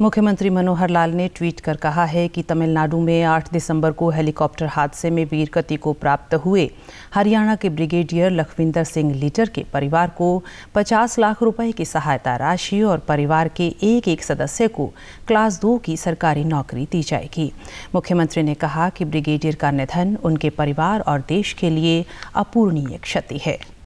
मुख्यमंत्री मनोहर लाल ने ट्वीट कर कहा है कि तमिलनाडु में 8 दिसंबर को हेलीकॉप्टर हादसे में वीरगति को प्राप्त हुए हरियाणा के ब्रिगेडियर लखविंदर सिंह लीटर के परिवार को 50 लाख रुपए की सहायता राशि और परिवार के एक एक सदस्य को क्लास दो की सरकारी नौकरी दी जाएगी मुख्यमंत्री ने कहा कि ब्रिगेडियर का निधन उनके परिवार और देश के लिए अपूर्णीय क्षति है